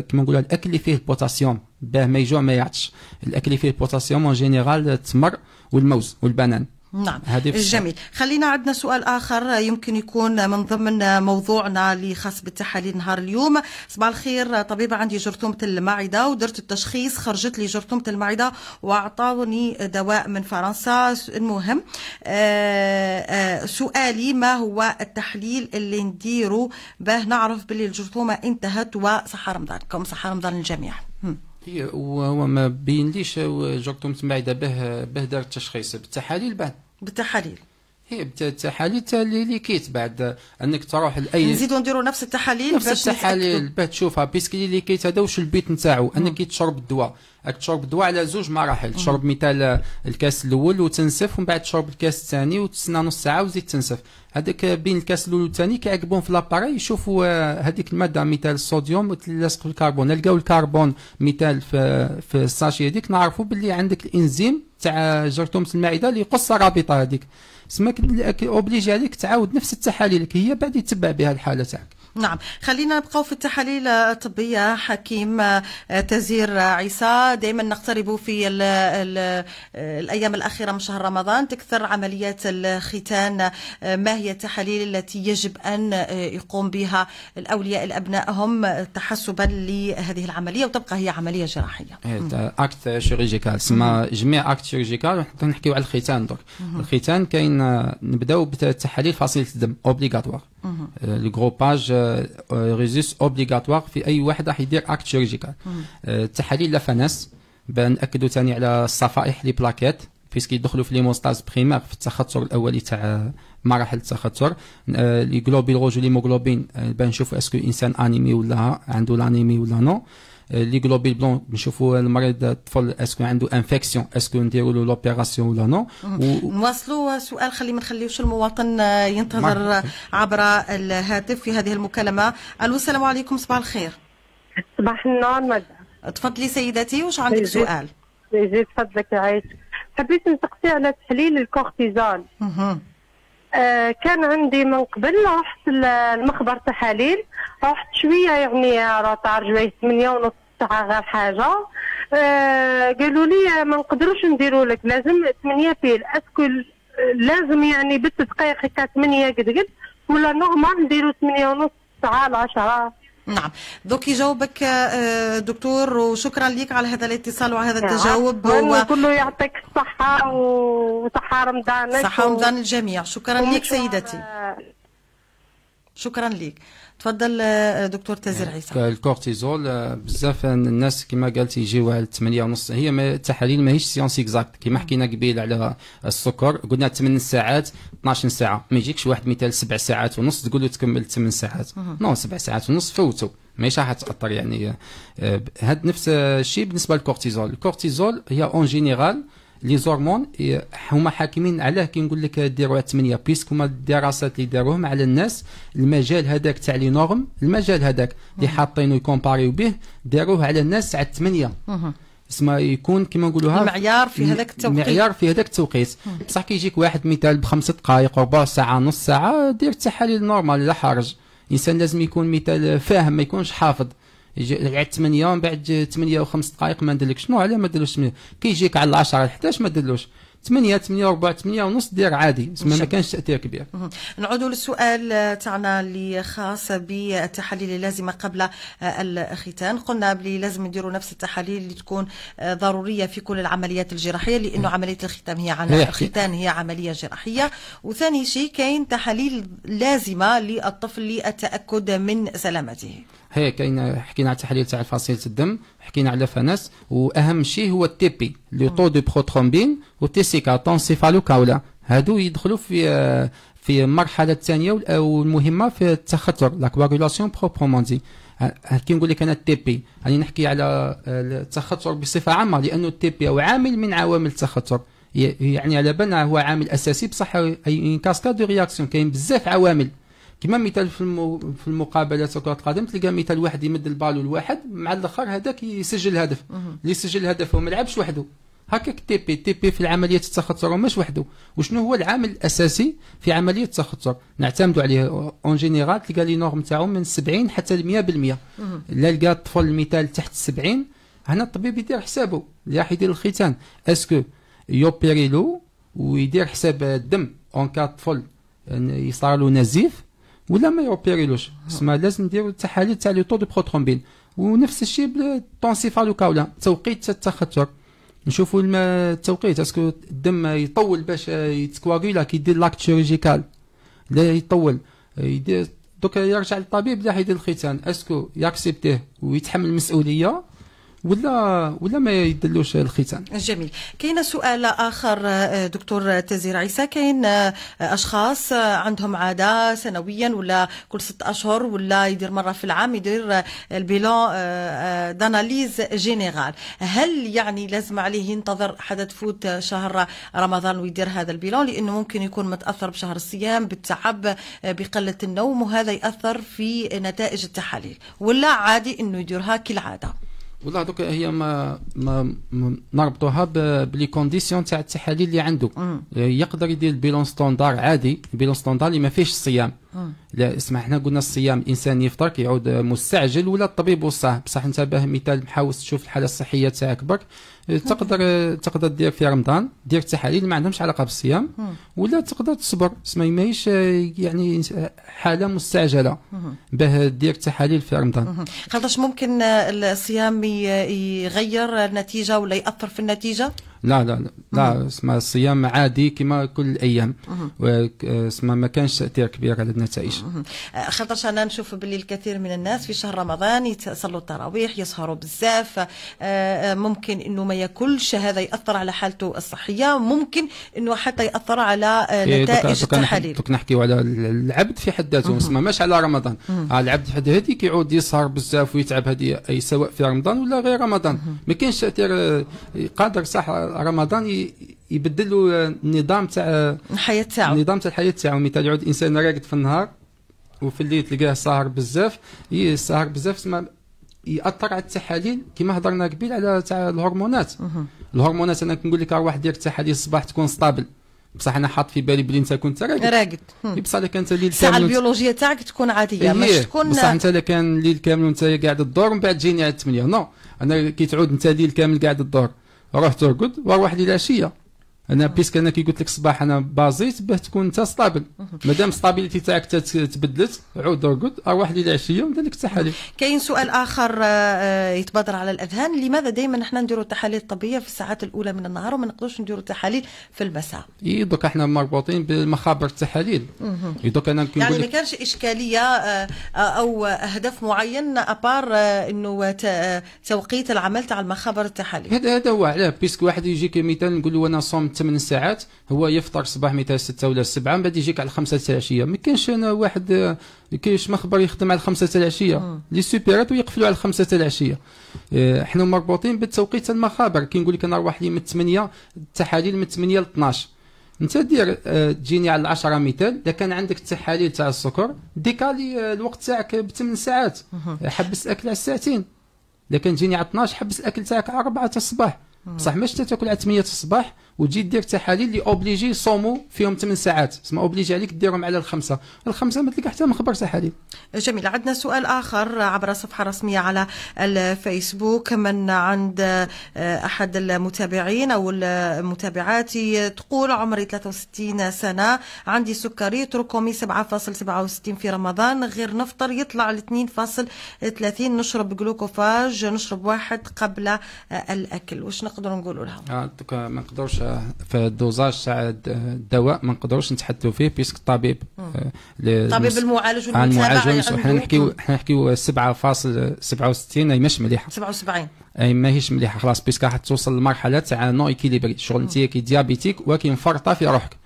كما نقولها الاكل اللي فيه البوتاسيوم باه ما يجوع ما يعطش الاكل اللي فيه البوتاسيوم اون جينيرال التمر والموز والبنان نعم جميل خلينا عندنا سؤال اخر يمكن يكون من ضمن موضوعنا اللي خاص بالتحاليل نهار اليوم صباح الخير طبيبه عندي جرثومه المعده ودرت التشخيص خرجت لي جرثومه المعده واعطوني دواء من فرنسا المهم آه، آه، سؤالي ما هو التحليل اللي نديره باه نعرف باللي الجرثومه انتهت وصحه رمضانكم صحه رمضان للجميع وما بينليش جرثومه المعده به به دار التشخيص بالتحاليل بعد بالتحاليل هي التحاليل اللي بعد انك تروح لاي نزيدو نديرو نفس التحاليل نفس التحاليل باش تشوفها بيسكي اللي كيت هذا واش البيت نتاعو انك تشرب الدواء تشرب الدواء على زوج مراحل تشرب مثال الكاس الاول وتنسف ومن بعد تشرب الكاس الثاني وتستنى نص ساعه وتزيد تنسف هذاك بين الكاس الاول والثاني كيعقبون في لاباري يشوفوا آه، هذيك الماده مثال الصوديوم وتلاصق في الكربون لقاو الكربون مثال في في الساشي هذيك نعرفوا باللي عندك الانزيم تاع جرثومه المعده اللي يقص الرابطه هذيك سما اوبليجي عليك تعاود نفس التحاليل هي بعد يتبع بها الحاله تاعك نعم خلينا نبقاو في التحاليل الطبية حكيم آه، تزير عيسى دائما نقترب في الـ الـ آه، الأيام الأخيرة من شهر رمضان تكثر عمليات الختان آه، ما هي التحاليل التي يجب أن يقوم بها الأولياء لأبنائهم تحسبا لهذه العملية وتبقى هي عملية جراحية أكت شيرجيكال سما جميع أكت شيرجيكال نحكيو على الختان دوك الختان كاين نبداو بتحاليل فصيلة الدم أوبليغاتوار الجروباج ريزيس euh, اوبليغاتوار في اي وحده حيدير اكت شيرجيكال التحاليل لافاناس بناكدوا ثاني على الصفائح لي بلاكيت بيسك يدخلوا في ليموستاز بريمير في التخثر الاولي تاع آه، مراحل التخثر آه، لي جلوبيل روج وليموغلوبين بنشوفوا اسكو الانسان انيمي ولا عنده لانيمي ولا نو لي غلوبيل بلون نشوفوا المريض الطفل اسكو عنده انفكسيون اسكو نديروا له لوبيراسيون ولا نو و... نواصلوا سؤال خلي ما نخليوش المواطن ينتظر عبر الهاتف في هذه المكالمه الو السلام عليكم صباح الخير صباح النور مدام تفضلي سيدتي واش عندك سؤال يجي تفضلك عايش حبيت نسقسي على تحليل الكورتيزون آه، كان عندي من قبل رحت المخبر تحاليل رحت شويه يعني روطار جوايه 8 ونص ساعه غير حاجه آه قالوا لي ما نقدروش نديروا لك لازم 8 بيل اسكو لازم يعني بالتدقيق هكا 8 قد قد ولا نورمال نديروا 8 ونص ساعه 10 نعم دوك يجاوبك آه، آه، دكتور وشكرا لك على هذا الاتصال وعلى هذا نعم. التجاوب هو كله يعطيك الصحة وصحة رمضان صحة رمضان الجميع شكرا لك سيدتي شكرا لك تفضل دكتور تازر عيسى الكورتيزول بزاف الناس كما قالت يجيو على 8 ونص هي ما التحاليل ماهيش سيونس اكزاكت كما حكينا قبيل على السكر قلنا 8 ساعات 12 ساعه ما يجيكش واحد مثال 7 ساعات ونص تقول له تكمل 8 ساعات نو 7 ساعات ونص فوتوا ماشي راح تاثر يعني آه، هاد نفس الشيء بالنسبه للكورتيزول الكورتيزول هي اون جينيرال لي زورمون هما حاكمين عليه كي نقول لك ديروا 8 بيسك هما الدراسات اللي داروهم على الناس المجال هذاك تاع لي نورم المجال هذاك اللي حاطينه يكومباريو به داروه على الناس تاع 8 اسمها يكون كما نقولوها المعيار في هذاك التوقيت المعيار في هذاك التوقيت بصح كي يجيك واحد مثال بخمس دقائق ربع ساعه نص ساعه دير تحاليل نورمال لا حرج الانسان لازم يكون مثال فاهم ما يكونش حافظ لعبت 8 ومن بعد 8 و5 دقائق ما نديرلك شنو علاه ما دلوش 8 كيجيك على 10 11 ما دلوش 8 8 و4 8 ونص دير عادي تسمى ما كانش تاثير كبير نعودوا للسؤال تاعنا اللي خاص بالتحاليل اللازمه قبل الختان قلنا بلي لازم نديروا نفس التحاليل اللي تكون ضروريه في كل العمليات الجراحيه لانه عمليه الختان هي عن الختان هي عمليه جراحيه وثاني شيء كاين تحاليل لازمه للطفل للتاكد من سلامته هي كاين حكينا على التحاليل تاع فصيله الدم حكينا على فنس واهم شيء هو التي بي لو طو دو بروترومبين والتي سي كا كاولا هادو يدخلوا في في المرحله الثانيه والمهمه في التخثر لا كواغولاسيون بروبرومون دي كي نقول لك انا التي بي راني نحكي على التخثر بصفه عامه لانه التي بي هو عامل من عوامل التخثر يعني على بالنا هو عامل اساسي بصح اي كاسكاد دو رياكسيون كاين بزاف عوامل كما مثال في, المو... في المقابلات كره القدم تلقى مثال واحد يمد البالو لواحد مع الاخر هذاك يسجل هدف اللي يسجل الهدف هو ما لعبش وحده هكاك تي بي تي بي في العمليه التخطر ماشي وحده وشنو هو العامل الاساسي في عمليه التخطر نعتمدوا عليه اون جينيرال تلقى لي نورم تاعو من 70 حتى ل 100% لا لقى الطفل المثال تحت 70 هنا الطبيب يدير حسابه اللي راح يدير الختان اسكو يوبيري له ويدير حساب الدم اون كا طفل يعني يصار له نزيف ولا ما يوبيريلوش سما لازم نديرو التحاليل تاع لو طو دو بروترومبين ونفس الشيء فالوكاولا توقيت التخثر نشوفوا التوقيت اسكو الدم يطول باش يتكواغيلا كي يدير لاكت شيرجيكال لا يطول يدير دوكا يرجع للطبيب لا يدير الختان اسكو ياكسبتيه ويتحمل المسؤوليه ولا ولا ما يدلوش الختان جميل كاين سؤال اخر آه، دكتور تزير عيسى كاين آه، اشخاص آه، عندهم عاده سنويا ولا كل ست اشهر ولا يدير مره في العام يدير البيلون داناليز جينيرال هل يعني لازم عليه ينتظر حتى تفوت شهر رمضان ويدير هذا البيلون لانه ممكن يكون متاثر بشهر الصيام بالتعب بقله النوم وهذا ياثر في نتائج التحاليل ولا عادي انه يديرها كالعاده والله دوك هي ما ما, نربطوها بلي كونديسيون تاع التحاليل اللي عنده يقدر يدير بيلون ستوندار عادي بيلون ستوندار اللي ما فيهش الصيام لا اسمع حنا قلنا الصيام الانسان يفطر كيعود مستعجل ولا الطبيب وصاه بصح انت باه مثال محاوس تشوف الحاله الصحيه تاعك برك تقدر تقدر دير في رمضان دير تحاليل ما عندهمش علاقه بالصيام ولا تقدر تصبر اسمع ماهيش يعني حاله مستعجله باه دير تحاليل في رمضان خاطرش ممكن الصيام يغير النتيجه ولا ياثر في النتيجه لا لا لا, لا اسمها الصيام عادي كما كل الايام اسمها ما كانش تاثير كبير على النتائج أه، خاطرش انا نشوف باللي الكثير من الناس في شهر رمضان يصلوا التراويح يسهروا بزاف أه، أه، ممكن انه ما ياكلش هذا ياثر على حالته الصحيه ممكن انه حتى ياثر على إيه، نتائج التحاليل دوك نحكيو على العبد في حد ذاته اسمها ماش على رمضان على العبد حد هذه كيعود يسهر بزاف ويتعب هذه اي سواء في رمضان ولا غير رمضان ما كاينش تاثير قادر صح رمضان يبدل النظام تاع الحياه تاعو النظام تاع الحياه تاعو مثال يعود الانسان راقد في النهار وفي الليل تلقاه ساهر بزاف إيه، ساهر بزاف تسمى ياثر على التحاليل كما هضرنا قبيل على تاع الهرمونات الهرمونات انا كنقول لك واحد دير التحاليل الصباح تكون ستابل بصح انا حاط في بالي بلي انت كنت راقد راقد إيه، بصح الا انت الليل الساعه البيولوجيه تاعك تكون عاديه إيه، ماشي تكون بصح انت الا كان الليل كامل وانت قاعد الدور من بعد تجيني على الثمانيه نو انا كي تعود انت الليل كامل قاعد الدور رحت ترقد وأروح للعشية انا بيسك انا كي قلت لك الصباح انا بازيت باه تكون انت ستابل مادام ستابيليتي تاعك تبدلت عود ارقد ارواح لي العشيه ودير لك التحاليل كاين سؤال اخر آه، آه، يتبادر على الاذهان لماذا دائما احنا نديروا التحاليل الطبيه في الساعات الاولى من النهار وما نقدروش نديروا التحاليل في المساء اي دوك احنا مربوطين بمخابر التحاليل دوك انا يعني ما كانش اشكاليه آه، او هدف معين ابار انه توقيت العمل تاع المخابر التحاليل هذا هذا هو علاه بيسك واحد يجي كمثال نقول له انا صمت 8 ساعات هو يفطر صباح مثلا 6 ولا 7 بعد يجيك على 5 تاع العشيه ما كاينش انا واحد كاينش مخبر يخدم على 5 تاع العشيه لي سوبيرات ويقفلوا على 5 تاع العشيه آه، حنا مربوطين بالتوقيت المخابر كي نقول لك انا نروح لي من 8 التحاليل من 8 ل 12 انت دير آه، تجيني على 10 مثال اذا كان عندك التحاليل تاع السكر ديكالي آه، الوقت تاعك ب 8 ساعات حبس الاكل على ساعتين اذا كان تجيني على 12 حبس الاكل تاعك على 4 تاع الصباح بصح ماش تاكل على 8 الصباح وتجي دير تحاليل اللي اوبليجي يصوموا فيهم 8 ساعات تسمى اوبليجي عليك ديرهم على الخمسه الخمسه ما تلقى حتى مخبر تحاليل جميل عندنا سؤال اخر عبر صفحه رسميه على الفيسبوك من عند آه، احد المتابعين او المتابعات تقول عمري 63 سنه عندي سكري تركمي 7.67 في رمضان غير نفطر يطلع ل 2.30 نشرب جلوكوفاج نشرب واحد قبل آه، الاكل واش نقدروا نقولوا لها؟ آه ما نقدرش فالدوزاج تاع الدواء ما نقدروش نتحدثوا فيه بيسك الطبيب الطبيب آه، المعالج آه، والمعالج وحنا يعني نحكيو حنا نحكيو 7.67 اي ماهيش مليحه 77 اي ماهيش مليحه خلاص بيسك راح توصل لمرحله تاع نو ايكيليبري شغل انت كي ديابيتيك ولكن فرطه في روحك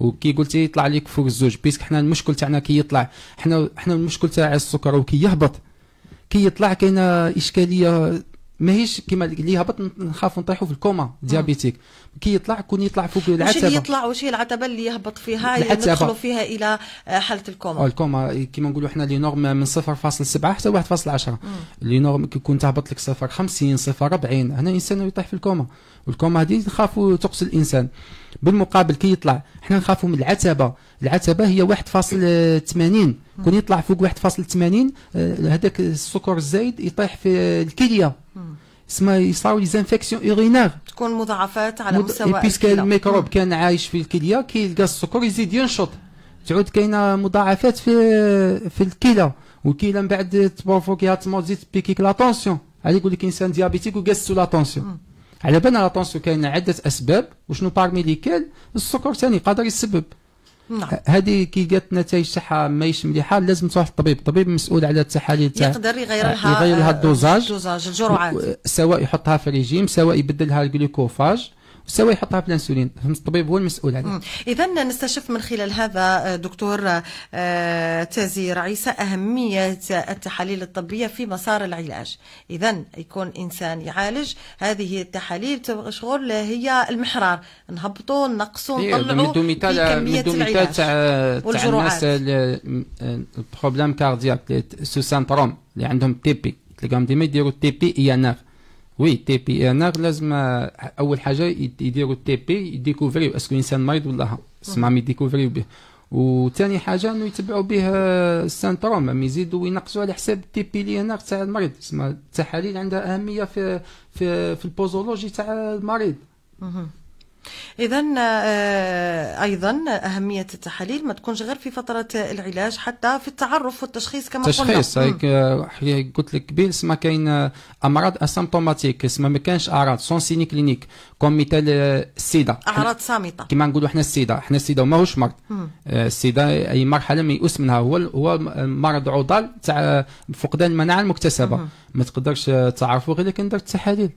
وكي قلتي يطلع لك فوق الزوج بيسك حنا المشكل تاعنا كي يطلع حنا حنا المشكل تاع السكر وكي يهبط كي يطلع كاينه اشكاليه ماهيش كيما اللي هبط نخاف نطيحوا في الكوما ديابيتيك كي يطلع كون يطلع فوق العتبه واش يطلع واش هي العتبه اللي يهبط فيها يدخلوا فيها الى آه، حاله الكوما آه، الكوما كيما نقولوا احنا لي نورم من 0.7 حتى 1.10 لي نورم كي كون تهبط لك 0.50 0.40 هنا الانسان يطيح في الكوما والكوما هذه نخافوا تقتل الانسان بالمقابل كي يطلع حنا نخافوا من العتبه العتبه هي 1.80 كون يطلع فوق 1.80 آه، هذاك السكر الزايد يطيح في الكليه اسمها لي زانفكسيون اورينار تكون مضاعفات على مد... مستوى بيسك الميكروب كان عايش في الكليه كيلقى السكر يزيد ينشط تعود كاينه مضاعفات في في الكلى والكلى من بعد تبروفوكيها تزيد بيكيك لاتونسيون على يقول لك انسان ديابيتيك وقاس لاتونسيون على بالنا لا طونسيون كاينه عده اسباب وشنو بارمي ليكال السكر ثاني قادر يسبب نعم هذه كي جات نتائج تاعها ماهيش مليحه لازم تروح للطبيب الطبيب مسؤول على التحاليل تاعها يقدر يغير لها يغير لها الدوزاج الدوزاج الجرعات سواء يحطها في ريجيم سواء يبدلها الجلوكوفاج سوا يحطها في الانسولين فهمت الطبيب هو المسؤول عليها اذا نستشف من خلال هذا آه، دكتور آه، تازي رئيس اهميه التحاليل الطبيه في مسار العلاج اذا يكون انسان يعالج هذه التحاليل شغل هي المحرار نهبطوا نقصوا إيه، نطلعوا كميه العلاج تاع الناس آه، البروبليم كاردياك سو سانتروم اللي عندهم تي بي تلقاهم ديما يديروا تي بي اي ان اف وي تي بي ان لازم اول حاجه يديروا تي بي يديكوفريو اسكو انسان مريض ولا ها مي يديكوفريو به وثاني حاجه انه يتبعوا به السنتروم آه، ما يزيدوا وينقصوا على حساب تي بي لي ان تاع المريض التحاليل عندها اهميه في في, في البوزولوجي تاع المريض اذا آه، ايضا اهميه التحاليل ما تكونش غير في فتره العلاج حتى في التعرف والتشخيص كما تشخيص قلنا تشخيص آه، قلت لك قبيل سما كاين امراض اسمبتوماتيك اسمها ما كانش اعراض سون سيني كلينيك كوم مثال السيدا اعراض صامته كما نقولوا احنا السيدا احنا السيدا ماهوش مرض آه، السيدا اي مرحله ميؤوس منها هو هو مرض عضال تاع فقدان المناعه المكتسبه مم. ما تقدرش تعرفوا غير كان درت التحاليل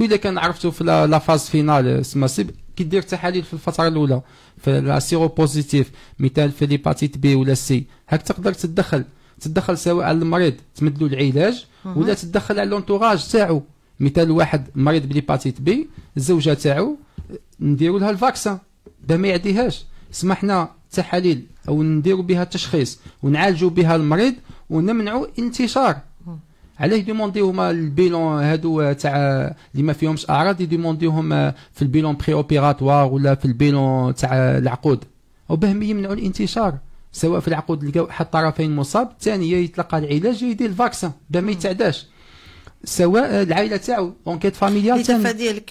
واذا كان عرفتوا في لا فاز فينال سما كيدير تحاليل في الفتره الاولى في لا سيرو بوزيتيف مثال في ليباتيت بي ولا سي هاك تقدر تتدخل تتدخل سواء على المريض تمدلو العلاج ولا تتدخل على لونتوراج تاعو مثال واحد مريض بليباتيت بي الزوجه تاعو نديروا لها الفاكسان دا ما يعديهاش سمحنا تحاليل او نديروا بها التشخيص ونعالجوا بها المريض ونمنعوا انتشار علاه هما البيلون هادو تاع اللي ما فيهمش اعراض يديمونديهم في البيلون بري اوبيراتوار ولا في البيلون تاع العقود وبهم يمنعوا الانتشار سواء في العقود اللي احد طرفين مصاب الثاني يتلقى العلاج يدير الفاكسان باه ما يتعداش سواء العائله تاعو اونكيت فاميليال الكفه ديالك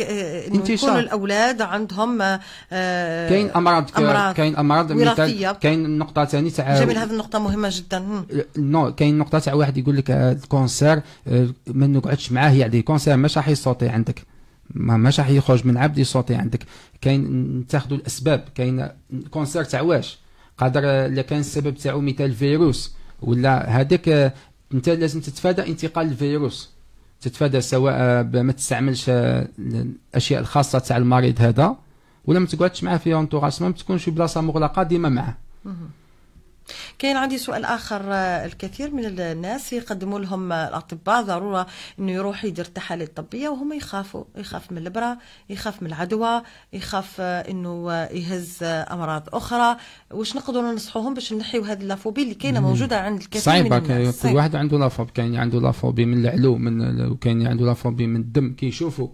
يكونوا الاولاد عندهم آه، كاين امراض كاين امراض وراثيه كاين النقطه ثاني تاع جميل هذه النقطه مهمه جدا نو كاين نقطه تاع واحد يقول لك آه، الكونسير آه، ما نقعدش معاه يعني الكونسير ماش راح يصوتي عندك ما ماش راح يخرج من عبد يصوتي عندك كاين نتاخذوا الاسباب كاين كونسير تاع واش قادر الا كان السبب تاعو مثال فيروس ولا هذاك انت لازم تتفادى انتقال الفيروس تتفادى سواء ما تستعملش الاشياء الخاصه تاع المريض هذا ولا ما تقعدش معاه في اونتوراج ما تكونش في بلاصه مغلقه ديما معاه كاين عندي سؤال اخر آه، الكثير من الناس يقدموا لهم آه، الاطباء ضروره انه يروح يدير التحاليل الطبيه وهم يخافوا يخاف من الابره يخاف من العدوى يخاف آه، انه يهز امراض اخرى واش نقدروا ننصحوهم باش نحيوا هذه اللافوبي اللي كاينه موجوده عند الكثير من الناس كل واحد عنده لافوبي كاين عنده لافوبي من العلو من وكاين عنده لافوبي من الدم كيشوفوا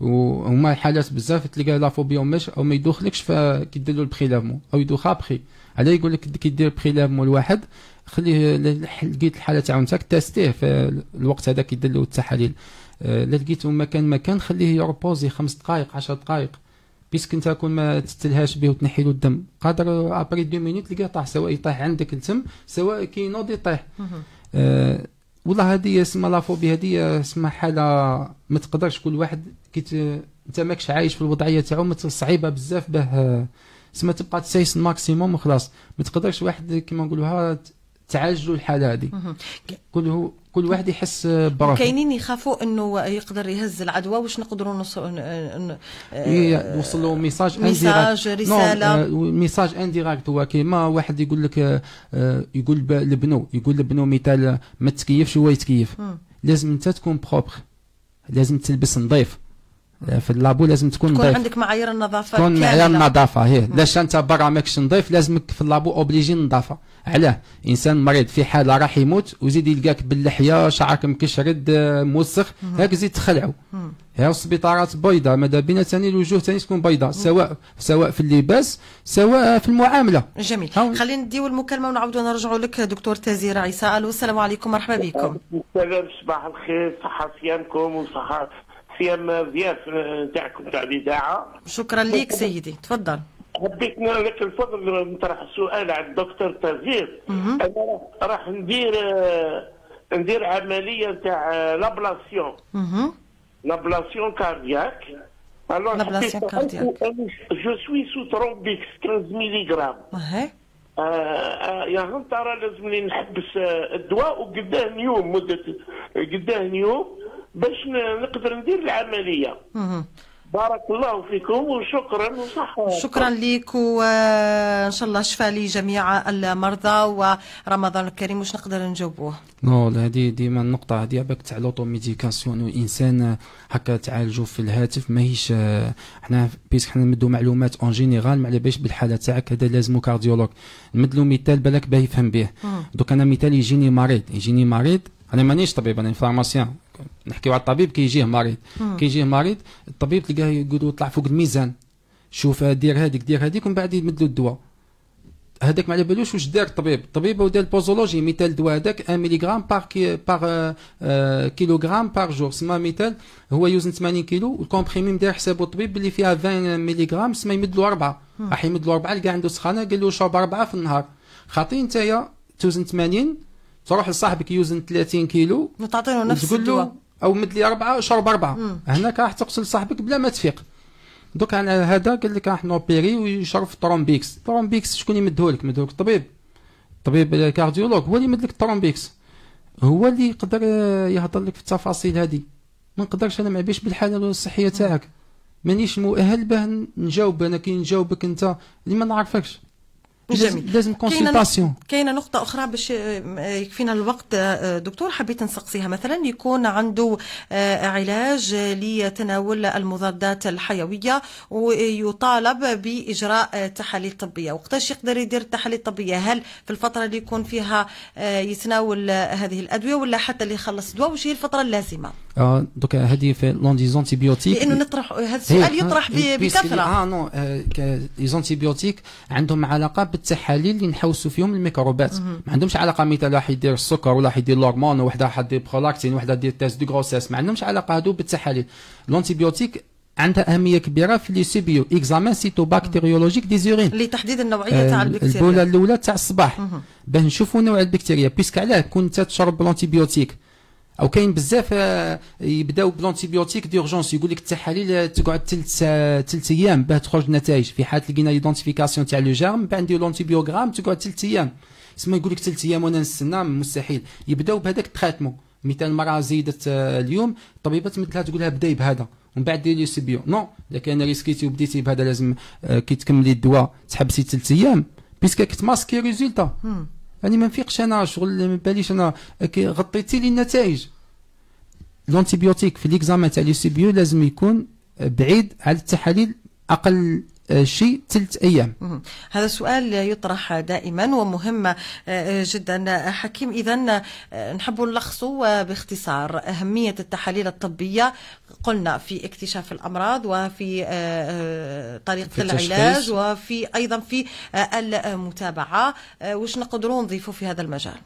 وهما حالات بزاف تلقى لافوبيا وماش او ما يدخلكش فكيديروا البخيلافمون او يدوخ بخي على يقول لك كي دير مول الواحد خليه لقيت الحاله تاعو نتاك تيستيه في الوقت هذاك يدير له التحاليل آه، لا لقيته مكان مكان خليه يربوزي خمس دقائق عشر دقائق بيسك انت كون ما تستلهاش به وتنحي له الدم قادر ابري دو مينوت تلقاه طاح سواء يطيح عندك التم سواء كينوض يطيح أه والله هذه اسمها لافوبيا هذه اسمها حاله ما تقدرش كل واحد كي انت ماكش عايش في الوضعيه تاعو صعيبه بزاف باه سما تبقى تسايس الماكسيموم وخلاص ما تقدرش واحد كيما نقولوها تعالجوا الحاله هذه كله كل واحد يحس براحته كاينين يخافوا انه يقدر يهز العدوى واش نقدروا نوصلوا آه، نوصلوا ميساج ميساج نعم، رساله آه، ميساج انديراكت هو كيما واحد يقول لك آه، يقول لبنو يقول لبنو مثال ما تكيفش هو يتكيف لازم انت تكون بروبر لازم تلبس نظيف يعني في اللابو لازم تكون تكون عندك معايير النظافه تكون معايير النظافه هي لاش انت برا ماكش نظيف لازمك في اللابو اوبليجي النظافه علاه انسان مريض في حاله راح يموت وزيد يلقاك باللحيه شعرك مكشرد آه، موسخ هاك زيد تخلعوا ها السبيطارات بيضاء ماذا بينا ثاني الوجوه ثاني تكون بيضاء سواء سواء في اللباس سواء في المعامله جميل خلينا نديو المكالمه ونعاودو نرجعوا لك دكتور تازير عيسى الو السلام عليكم مرحبا بكم السلام صباح الخير صحه صيامكم وصحه فيها ضياف نتاعكم تاع الاذاعه شكرا لك سيدي تفضل حبيت لك الفضل نطرح سؤال على الدكتور تازير انا راح ندير ندير عمليه نتاع لابلاسيون لابلاسيون كاردياك الوغ لابلاسيون كاردياك جو سوي سو ترومبيكس 15 جرام. آه يا ترى لازم نحبس euh، الدواء وقداه نيوم مده قداه نيوم باش نقدر ندير العمليه بارك الله فيكم وشكرا وصحة شكرا لك وان آه، شاء الله شفاء لجميع المرضى ورمضان الكريم واش نقدر نجاوبوه نو هذه ديما النقطة هذه باك تاع ميديكاسيون الانسان هكا تعالجوا في الهاتف ماهيش آه، حنا بيسك حنا نمدوا معلومات اون جينيرال ما على باليش بالحالة تاعك هذا لازمو كارديولوج له مثال بالك باه يفهم به دوك انا مثال يجيني مريض يجيني مريض انا مانيش طبيب انا فارماسيان نحكيو على الطبيب كي يجيه مريض كي يجيه مريض الطبيب تلقاه يقول طلع فوق الميزان شوف آه، دير هذيك دير هذيك ومن بعد يمدلو الدواء هذاك ما على بالوش واش دار الطبيب الطبيب دار البوزولوجي مثال الدواء هذاك 1 ملغ بار كي بار كيلوغرام بار جور سما مثال هو يوزن 80 كيلو والكومبريمي مدار حسابو الطبيب اللي فيها 20 ملغ سما يمدلو اربعه راح يمدلو اربعه لقى عنده سخانه قال له شرب اربعه في النهار خاطي انت توزن 80 تروح لصاحبك يوزن 30 كيلو وتعطيه نفس تقول له او مد لي اربعه شرب اربعه هناك راح تقتل صاحبك بلا ما تفيق دوك انا هذا قال لك راح نوبيري ويشرب في ترومبيكس ترومبيكس شكون يمدهولك مدهولك الطبيب الطبيب الكارديولوج هو اللي يمد لك الترومبيكس هو اللي يقدر يهضر لك في التفاصيل هذه ما نقدرش انا ما عبيش بالحاله الصحيه تاعك مانيش مؤهل باه نجاوب انا كي نجاوبك انت اللي ما نعرفكش جميل لازم كونسلطاسيون كاينه نقطه اخرى باش آه، يكفينا الوقت آه، دكتور حبيت نسقسيها مثلا يكون عنده آه، علاج لتناول المضادات الحيويه ويطالب باجراء تحاليل طبيه وقتاش يقدر يدير التحاليل الطبيه هل في الفتره اللي يكون فيها يتناول هذه الادويه ولا حتى اللي يخلص دواء وش هي الفتره اللازمه آه دوكا هذه في لونديز لانه نطرح هذا السؤال يطرح بكثره اه نو لي عندهم علاقه التحاليل اللي نحوسوا فيهم الميكروبات ما عندهمش علاقه مثلا راح يدير السكر ولا راح يدير الهرمون وحده راح دير برولاكتين وحده دير تيست دو غروسيس ما عندهمش علاقه هادو بالتحاليل الانتيبيوتيك عندها اهميه كبيره في لي سيبيو اكزامان سيتو باكتيريولوجيك دي زورين لتحديد النوعيه تاع آه، البكتيريا البوله الاولى تاع الصباح باش نشوفوا نوع البكتيريا بيسك علاه انت تشرب الانتيبيوتيك او كاين بزاف آه، يبداو بلونتيبيوتيك ديرجونس يقول لك التحاليل تقعد ثلاث ثلاث ايام باه تخرج النتائج في حاله لقينا ليدونتيفيكاسيون تاع لو جيرم من بعد نديرو لونتيبيوغرام تقعد ثلاث ايام تسمى يقول لك ثلاث ايام وانا نستنى مستحيل يبداو بهذاك التريتمون مثال المراه زيدت اليوم الطبيبه تمثلها تقول لها بداي بهذا ومن بعد ديري سيبيو نو الا كان ريسكيتي وبديتي بهذا لازم كي آه، تكملي الدواء تحبسي ثلاث ايام بيسكا كتماسكي ريزولتا يعني ما نفيقش انا شغل ما باليش انا غطيتي لي النتائج لونتيبيوتيك في ليكزام تاع لي سيبيو لازم يكون بعيد على التحاليل اقل آه، شيء ثلاث ايام هذا سؤال يطرح دائما ومهم آه، آه، جدا حكيم اذا نحب نلخصه باختصار اهميه التحاليل الطبيه قلنا في اكتشاف الامراض وفي طريقه في العلاج تشخيص. وفي ايضا في المتابعه واش نقدروا نضيفوا في هذا المجال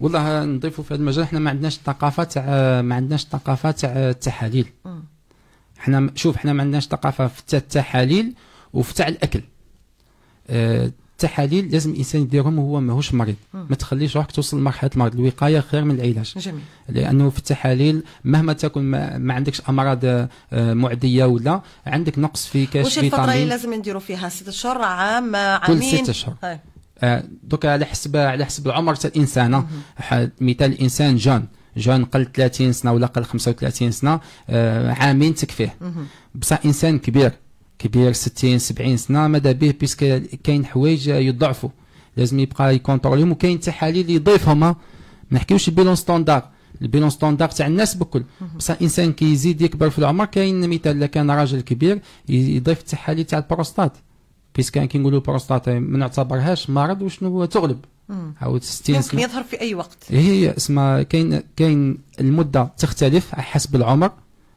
والله نضيفوا في هذا المجال احنا ما عندناش ثقافه ما عندناش ثقافه تاع التحاليل حنا شوف حنا ما عندناش ثقافه في التحاليل وفي تاع الاكل آه، التحاليل لازم الانسان يديرهم وهو ماهوش مريض ما تخليش روحك توصل لمرحله المرض الوقايه خير من العلاج جميل لانه في التحاليل مهما تكون ما, ما عندكش امراض آه، معديه ولا عندك نقص في كاش واش الفتره اللي لازم نديروا فيها ست اشهر عام عامين كل ست اشهر طيب. آه، دوكا على حسب على حسب العمر تاع الانسان مثال انسان جون جون قل 30 سنه ولا قل 35 سنه آه، عامين تكفيه بصح انسان كبير كبير 60 70 سنه ماذا به بيسك كاين حوايج يضعفوا لازم يبقى يكونتروليهم وكاين تحاليل يضيفهم ما نحكيوش البيلون ستوندار البيلون ستوندار تاع الناس بكل بصح انسان كيزيد يكبر في العمر كاين مثال كان راجل كبير يضيف التحاليل تاع البروستات كان كنقولوا البروستاتا ما نعتبرهاش مرض وشنو تغلب عاود 60 يمكن يظهر في اي وقت هي اسمها كاين كاين المده تختلف حسب العمر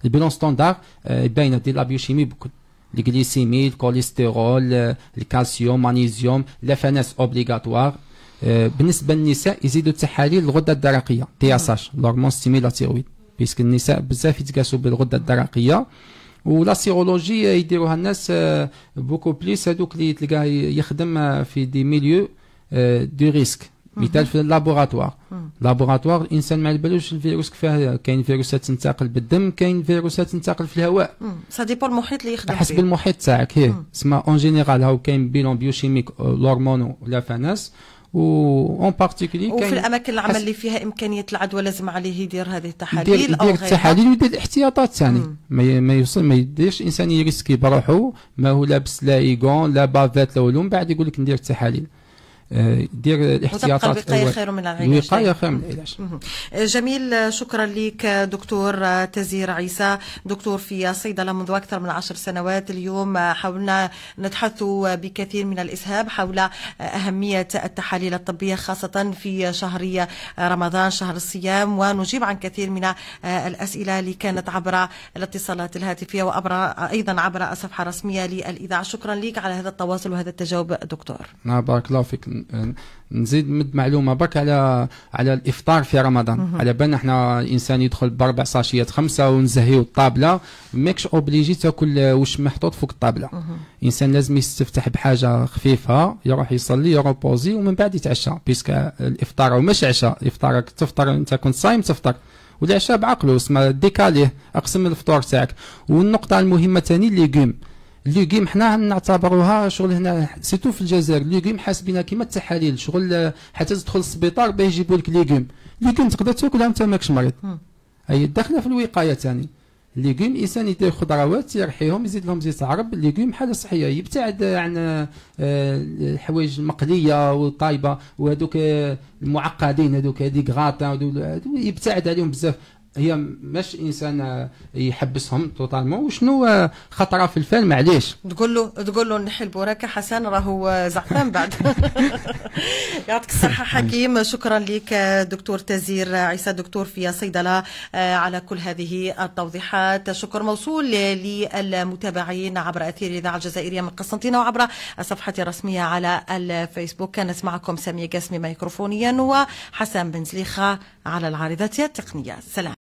البيلون ستاندار باينه ديال لابيوشيمي بكل الجليسيمي الكوليسترول الكالسيوم مانيزيوم لا فاناس اوبليغاتوار بالنسبه للنساء يزيدوا التحاليل الغده الدرقيه تي اس اش لورمون لا تيرويد بيسك النساء بزاف يتقاسوا بالغده الدرقيه ولا سيرولوجي يديروها الناس بوكو بليس هذوك اللي تلقاه يخدم في دي ميليو دو ريسك مثال في اللابوراتوار لابوراتوار الانسان ما يبالوش الفيروس كيفاه كاين فيروسات تنتقل بالدم كاين فيروسات تنتقل في الهواء سا ديبو المحيط اللي يخدم حسب المحيط تاعك هي سما اون جينيرال هاو كاين بيلون بيوشيميك لورمون ولا فاناس اون بارتيكولي وفي الاماكن العمل حس... اللي فيها امكانيه العدوى لازم عليه يدير هذه التحاليل يدير او غيرها التحاليل ويدير الاحتياطات ثاني ما ي... ما يوصل ما يديرش انسان يريسكي بروحه ما هو لابس لا ايغون لا بافيت لا والو من بعد يقول لك ندير التحاليل دير الاحتياطات الوقايه خير من العلاج الوقايه خير من العلاج جميل شكرا لك دكتور تزير عيسى دكتور في صيدله منذ اكثر من عشر سنوات اليوم حاولنا نتحدث بكثير من الاسهاب حول اهميه التحاليل الطبيه خاصه في شهر رمضان شهر الصيام ونجيب عن كثير من الاسئله اللي كانت عبر الاتصالات الهاتفيه وعبر ايضا عبر الصفحه الرسميه للاذاعه شكرا لك على هذا التواصل وهذا التجاوب دكتور نعم بارك الله فيك نزيد نمد معلومه برك على على الافطار في رمضان على بالنا حنا الانسان يدخل باربع ساشيات خمسه ونزهيو الطابله ماكش اوبليجي تاكل واش محطوط فوق الطابله الانسان لازم يستفتح بحاجه خفيفه يروح يصلي يروبوزي ومن بعد يتعشى بيسك الافطار ومش عشاء افطارك تفطر انت كنت صايم تفطر والعشاء بعقله اسمه ديكاليه اقسم الفطور تاعك والنقطه المهمه ثاني ليغوم جيم حنا نعتبروها شغل هنا سيتو في الجزائر جيم حاسبينها كيما التحاليل شغل حتى تدخل السبيطار باه يجيبوا لك ليغيم ليغيم تقدر تاكلها انت ماكش مريض هي داخله في الوقايه ثاني جيم انسان يدير خضروات يرحيهم يزيد لهم زيت عرب ليغيم حاجه صحيه يبتعد عن الحوايج المقليه والطايبه وهذوك المعقدين هذوك هذيك غاطا يبتعد عليهم بزاف هي مش انسان يحبسهم توتالمون وشنو خطره في الفن معليش تقول له تقول له نحي البراكه حسن راهو زعفان بعد يعطيك الصحه حكيم شكرا لك دكتور تزير عيسى دكتور في صيدله آه، على كل هذه التوضيحات شكر موصول للمتابعين عبر اثير الاذاعه الجزائريه من قسنطينه وعبر الصفحة الرسميه على الفيسبوك كانت معكم ساميه قاسمي ميكروفونيا وحسن بن زليخه على العارضه التقنيه سلام